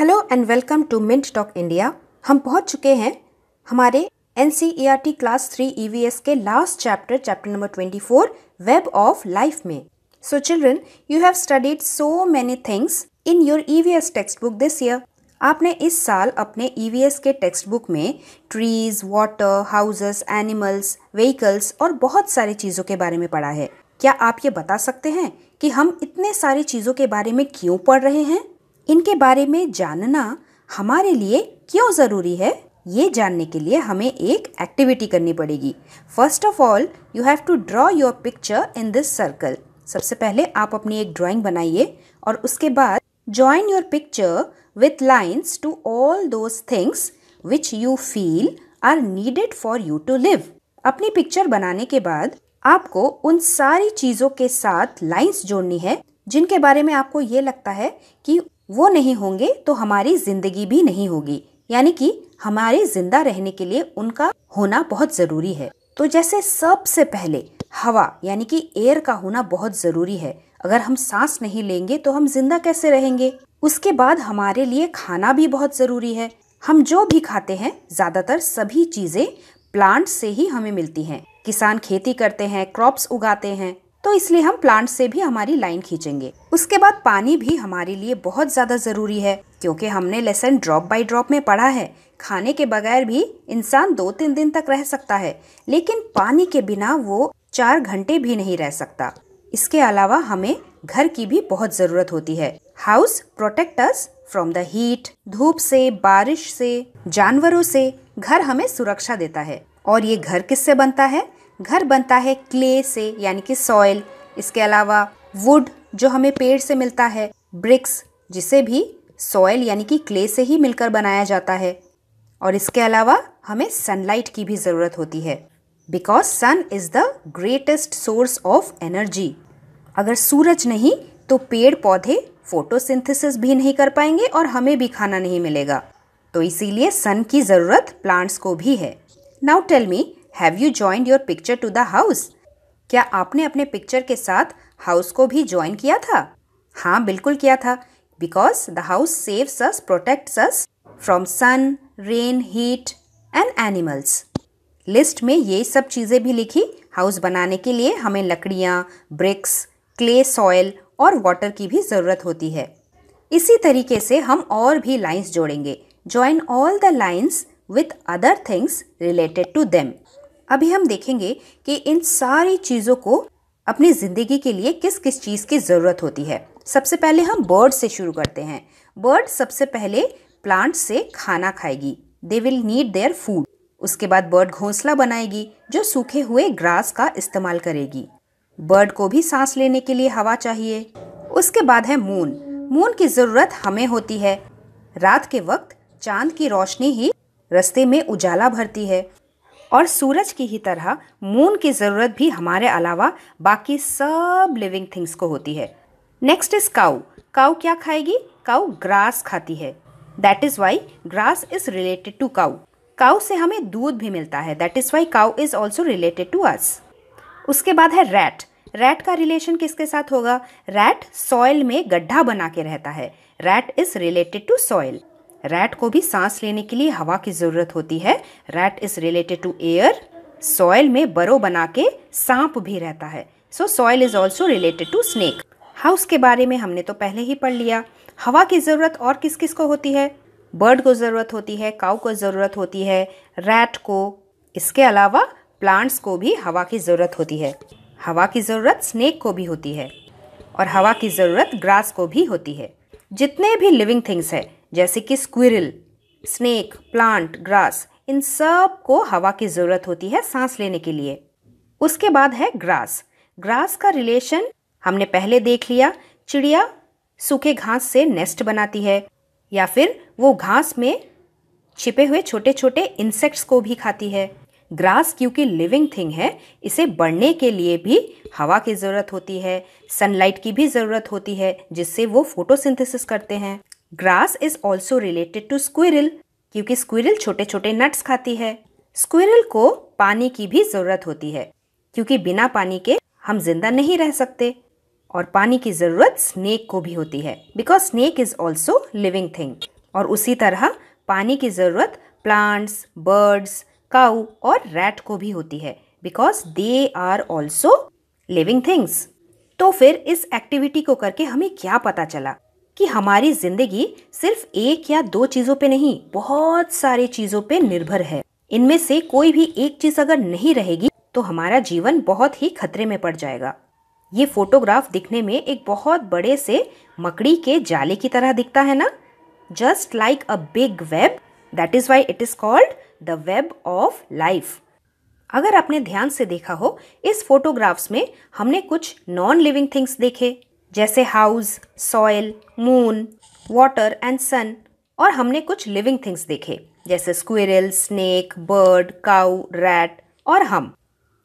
Hello and welcome to Mint Talk India हम पहुंच चुके हैं हमारे एन क्लास थ्री ई के last chapter chapter number twenty four web of life में so children you have studied so many things in your E V textbook this year आपने इस साल अपने ई e के textbook में trees water houses animals vehicles और बहुत सारी चीज़ों के बारे में पढ़ा है क्या आप ये बता सकते हैं कि हम इतने सारी चीज़ों के बारे में क्यों पढ़ रहे हैं इनके बारे में जानना हमारे लिए क्यों ज़रूरी है ये जानने के लिए हमें एक एक्टिविटी करनी पड़ेगी first of all you have to draw your picture in this circle सबसे पहले आप अपनी एक ड्राइंग बनाइए और उसके बाद join your picture with lines to all those things which you feel are needed for you to live अपनी पिक्चर बनाने के बाद आपको उन सारी चीज़ों के साथ लाइन्स जोड़नी है जिनके बारे में आपको ये लगता है कि वो नहीं होंगे तो हमारी ज़िंदगी भी नहीं होगी यानी कि हमारे ज़िंदा रहने के लिए उनका होना बहुत ज़रूरी है तो जैसे सबसे पहले हवा यानी कि एयर का होना बहुत ज़रूरी है अगर हम सांस नहीं लेंगे तो हम जिंदा कैसे रहेंगे उसके बाद हमारे लिए खाना भी बहुत ज़रूरी है हम जो भी खाते हैं ज़्यादातर सभी चीज़ें प्लांट से ही हमें मिलती हैं किसान खेती करते हैं क्रॉप्स उगाते हैं तो इसलिए हम प्लांट से भी हमारी लाइन खींचेंगे उसके बाद पानी भी हमारे लिए बहुत ज़्यादा ज़रूरी है क्योंकि हमने लेसन ड्रॉप बाय ड्रॉप में पढ़ा है खाने के बगैर भी इंसान दो तीन दिन तक रह सकता है लेकिन पानी के बिना वो चार घंटे भी नहीं रह सकता इसके अलावा हमें घर की भी बहुत ज़रूरत होती है house protectors from the heat धूप से बारिश से जानवरों से घर हमें सुरक्षा देता है और ये घर किससे बनता है घर बनता है क्ले से यानी कि सॉइल इसके अलावा वुड जो हमें पेड़ से मिलता है ब्रिक्स जिसे भी सॉयल यानी कि क्ले से ही मिलकर बनाया जाता है और इसके अलावा हमें सनलाइट की भी ज़रूरत होती है because sun is the greatest source of energy अगर सूरज नहीं तो पेड़ पौधे फोटोसिंथेसिस भी नहीं कर पाएंगे और हमें भी खाना नहीं मिलेगा तो इसीलिए सन की ज़रूरत प्लांट्स को भी है now tell me have you joined your picture to the house क्या आपने अपने पिक्चर के साथ हाउस को भी ज्वाइन किया था हाँ बिल्कुल किया था because the house saves us protects us from sun rain heat and animals list में ये सब चीज़ें भी लिखी हाउस बनाने के लिए हमें लकड़ियाँ ब्रिक्स क्ले सॉयल और वाटर की भी ज़रूरत होती है इसी तरीके से हम और भी लाइंस जोड़ेंगे join all the lines with other things related to them अभी हम देखेंगे कि इन सारी चीज़ों को अपनी ज़िंदगी के लिए किस किस चीज़ की ज़रूरत होती है सबसे पहले हम बर्ड से शुरू करते हैं बर्ड सबसे पहले प्लांट से खाना खाएगी they will need their food उसके बाद बर्ड घोंसला बनाएगी जो सूखे हुए ग्रास का इस्तेमाल करेगी बर्ड को भी सांस लेने के लिए हवा चाहिए उसके बाद है मून मून की ज़रूरत हमें होती है रात के वक्त चांद की रोशनी ही रस्ते में उजाला भरती है और सूरज की ही तरह मून की ज़रूरत भी हमारे अलावा बाकी सब लिविंग थिंग्स को होती है नेक्स्ट इज़ काउ काउ क्या खाएगी काउ ग्रास खाती है that is why grass is related to cow cow से हमें दूध भी मिलता है that is why cow is also related to us उसके बाद है रैट रैट का रिलेशन किसके साथ होगा रैट सॉइल में गड्ढा बना के रहता है rat is related to soil rat को भी सांस लेने के लिए हवा की ज़रूरत होती है rat is related to air soil में बरो बना के सांप भी रहता है so soil is also related to snake house के बारे में हमने तो पहले ही पढ़ लिया हवा की ज़रूरत और किस किस को होती है बर्ड को ज़रूरत होती है काउ को ज़रूरत होती है रैट को इसके अलावा प्लांट्स को भी हवा की ज़रूरत होती है हवा की ज़रूरत स्नेक को भी होती है और हवा की ज़रूरत ग्रास को भी होती है जितने भी लिविंग थिंग्स है जैसे कि स्क्विरल स्नेक प्लांट ग्रास इन सब को हवा की ज़रूरत होती है सांस लेने के लिए उसके बाद है ग्रास ग्रास का रिलेशन हमने पहले देख लिया चिड़िया सूखे घास से नेस्ट बनाती है या फिर वो घास में छिपे हुए छोटे छोटे इंसेक्ट्स को भी खाती है ग्रास क्योंकि लिविंग थिंग है इसे बढ़ने के लिए भी हवा की ज़रूरत होती है सनलाइट की भी ज़रूरत होती है जिससे वो फोटोसिंथेसिस करते हैं grass is also related to squirrel क्योंकि स्क्विरल छोटे छोटे नट्स खाती है स्क्विरल को पानी की भी जरूरत होती है क्योंकि बिना पानी के हम जिंदा नहीं रह सकते और पानी की ज़रूरत स्नेक को भी होती है because snake is also living thing और उसी तरह पानी की ज़रूरत प्लांट्स बर्ड्स काउ और रैट को भी होती है because they are also living things तो फिर इस एक्टिविटी को करके हमें क्या पता चला कि हमारी ज़िंदगी सिर्फ एक या दो चीज़ों पे नहीं बहुत सारी चीज़ों पे निर्भर है इनमें से कोई भी एक चीज़ अगर नहीं रहेगी तो हमारा जीवन बहुत ही खतरे में पड़ जाएगा ये फोटोग्राफ दिखने में एक बहुत बड़े से मकड़ी के जाले की तरह दिखता है ना just like a big web that is why it is called the web of life अगर आपने ध्यान से देखा हो इस फोटोग्राफ्स में हमने कुछ नॉन लिविंग थिंग्स देखे जैसे house soil moon water and sun और हमने कुछ लिविंग थिंग्स देखे जैसे squirrel snake bird cow rat और हम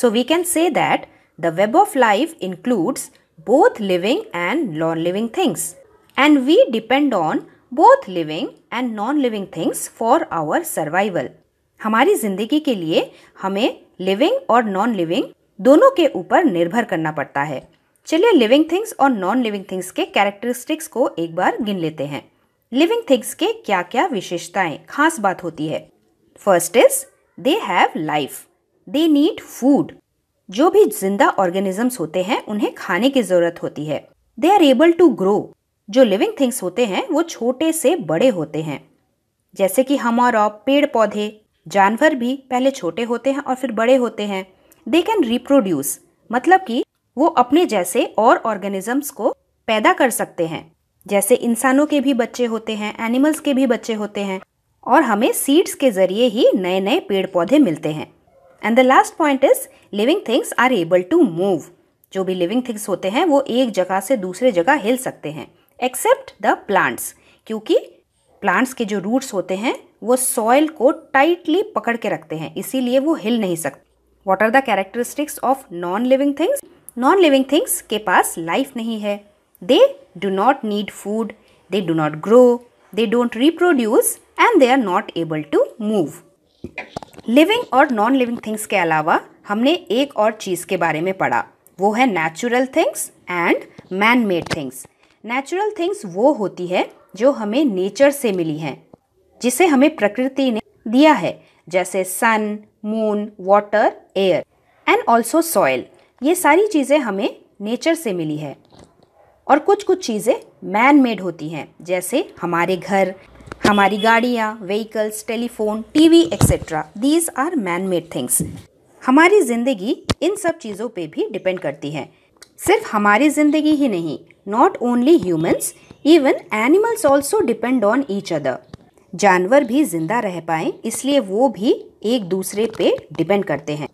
so we can say that the web of life includes both living and non living things and we depend on both living and non living things for our survival हमारी जिंदगी के लिए हमें living और non living दोनों के ऊपर निर्भर करना पड़ता है चलिए लिविंग थिंग्स और नॉन लिविंग थिंग्स के कैरेक्टरिस्टिक्स को एक बार गिन लेते हैं लिविंग थिंग्स के क्या क्या विशेषताएं खास बात होती है first is they have life they need food जो भी जिंदा ऑर्गेनिजम्स होते हैं उन्हें खाने की जरूरत होती है they are able to grow जो लिविंग थिंग्स होते हैं वो छोटे से बड़े होते हैं जैसे कि हम और आप पेड़ पौधे जानवर भी पहले छोटे होते हैं और फिर बड़े होते हैं दे कैन रिप्रोड्यूस मतलब कि वो अपने जैसे और ऑर्गेनिजम्स को पैदा कर सकते हैं जैसे इंसानों के भी बच्चे होते हैं एनिमल्स के भी बच्चे होते हैं और हमें सीड्स के जरिए ही नए नए पेड़ पौधे मिलते हैं and the last point is living things are able to move जो भी लिविंग थिंग्स होते हैं वो एक जगह से दूसरे जगह हिल सकते हैं एक्सेप्ट द प्लांट्स क्योंकि प्लांट्स के जो रूट्स होते हैं वो सॉइल को टाइटली पकड़ के रखते हैं इसीलिए वो हिल नहीं सकते what are the characteristics of non living things non living things के पास लाइफ नहीं है they do not need food they do not grow they don't reproduce and they are not able to move living और non living things के अलावा हमने एक और चीज़ के बारे में पढ़ा वो है natural things and man made things natural things वो होती है जो हमें नेचर से मिली हैं जिसे हमें प्रकृति ने दिया है जैसे sun moon water air and also soil ये सारी चीज़ें हमें नेचर से मिली है और कुछ कुछ चीज़ें मैन मेड होती हैं जैसे हमारे घर हमारी गाड़ियाँ vehicles telephone TV etcetera these are man made things हमारी ज़िंदगी इन सब चीज़ों पे भी डिपेंड करती है सिर्फ हमारी ज़िंदगी ही नहीं not only humans even animals also depend on each other जानवर भी जिंदा रह पाए इसलिए वो भी एक दूसरे पे डिपेंड करते हैं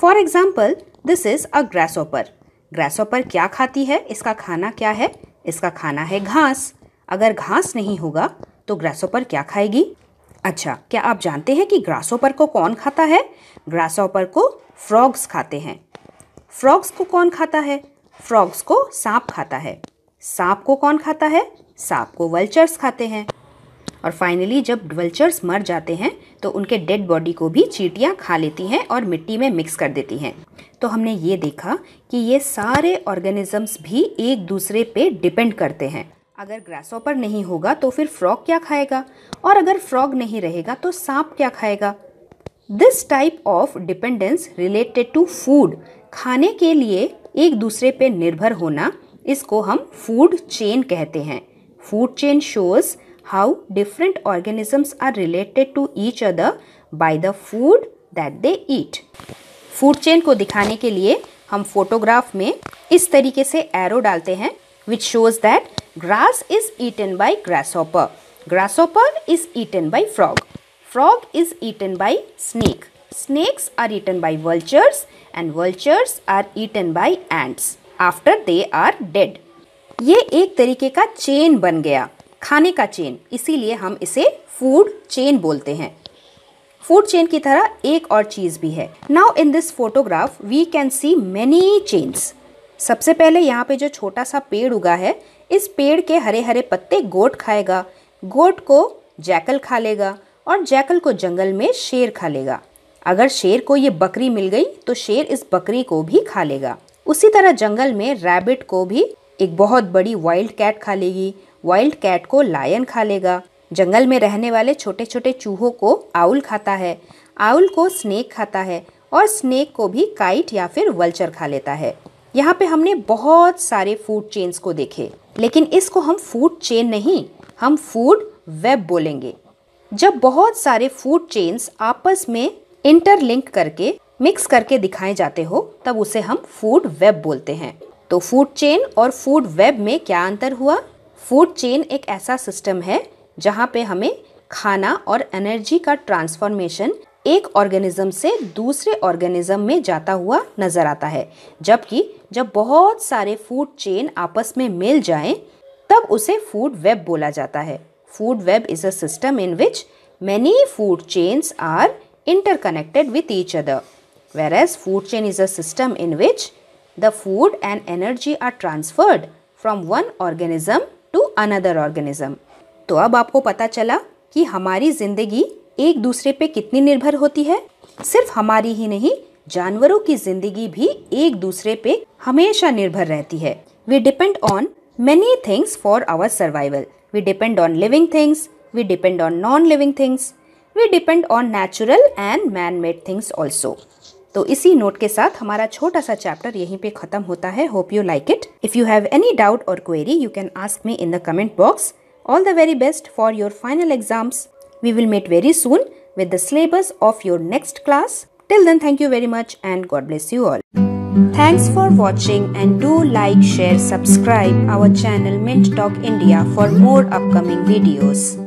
for example this is a grasshopper grasshopper क्या खाती है इसका खाना क्या है इसका खाना है घास अगर घास नहीं होगा तो ग्रासोपर क्या खाएगी अच्छा क्या आप जानते हैं कि ग्रासोपर को कौन खाता है ग्रासोपर को फ्रॉग्स खाते हैं फ्रॉग्स को कौन खाता है फ्रॉग्स को सांप खाता है सांप को कौन खाता है सांप को वल्चर्स खाते हैं और फाइनली जब वल्चर्स मर जाते हैं तो उनके डेड बॉडी को भी चीटियाँ खा लेती हैं और मिट्टी में मिक्स कर देती हैं तो हमने ये देखा कि ये सारे ऑर्गेनिजम्स भी एक दूसरे पे डिपेंड करते हैं अगर ग्रासॉपर नहीं होगा तो फिर फ्रॉग क्या खाएगा और अगर फ्रॉग नहीं रहेगा तो सांप क्या खाएगा this type of dependence related to food खाने के लिए एक दूसरे पे निर्भर होना इसको हम फूड चेन कहते हैं food chain shows how different organisms are related to each other by the food that they eat. Food chain को दिखाने के लिए हम photograph में इस तरीके से arrow डालते हैं which shows that grass is eaten by grasshopper. Grasshopper is eaten by frog. frog is eaten by snake snakes are eaten by vultures and vultures are eaten by ants after they are dead ये एक तरीके का chain बन गया खाने का chain इसीलिए हम इसे फूड चेन बोलते हैं फूड चेन की तरह एक और चीज़ भी है now in this photograph we can see many chains सबसे पहले यहाँ पे जो छोटा सा पेड़ उगा है इस पेड़ के हरे हरे पत्ते गोट खाएगा गोट को जैकल खा लेगा और जैकल को जंगल में शेर खा लेगा अगर शेर को ये बकरी मिल गई तो शेर इस बकरी को भी खा लेगा उसी तरह जंगल में रैबिट को भी एक बहुत बड़ी वाइल्ड कैट खा लेगी वाइल्ड कैट को लायन खा लेगा जंगल में रहने वाले छोटे छोटे चूहों को आउल खाता है आउल को स्नेक खाता है और स्नेक को भी काइट या फिर वल्चर खा लेता है यहाँ पे हमने बहुत सारे फूड चेन्स को देखे लेकिन इसको हम फूड चेन नहीं हम फूड वेब बोलेंगे जब बहुत सारे फूड चेन्स आपस में इंटरलिंक करके मिक्स करके दिखाए जाते हो तब उसे हम फूड वेब बोलते हैं तो फूड चेन और फूड वेब में क्या अंतर हुआ फूड चेन एक ऐसा सिस्टम है जहाँ पे हमें खाना और एनर्जी का ट्रांसफॉर्मेशन एक ऑर्गेनिज्म से दूसरे ऑर्गेनिज्म में जाता हुआ नज़र आता है जबकि जब बहुत सारे फूड चेन आपस में मिल जाएं, तब उसे फूड वेब बोला जाता है food web is a system in which many food chains are with each other whereas food chain is a system in which the food and energy are transferred from one organism to another organism तो अब आपको पता चला कि हमारी जिंदगी एक दूसरे पे कितनी निर्भर होती है सिर्फ हमारी ही नहीं जानवरों की जिंदगी भी एक दूसरे पे हमेशा निर्भर रहती है we depend on many things for our survival we depend on living things we depend on non living things we depend on natural and man made things also तो इसी नोट के साथ हमारा छोटा सा चैप्टर यहीं पे खत्म होता है hope you like it if you have any doubt or query you can ask me in the comment box all the very best for your final exams we will meet very soon with the syllabus of your next class till then thank you very much and God bless you all Thanks for watching and do like share subscribe our channel Mint Talk India for more upcoming videos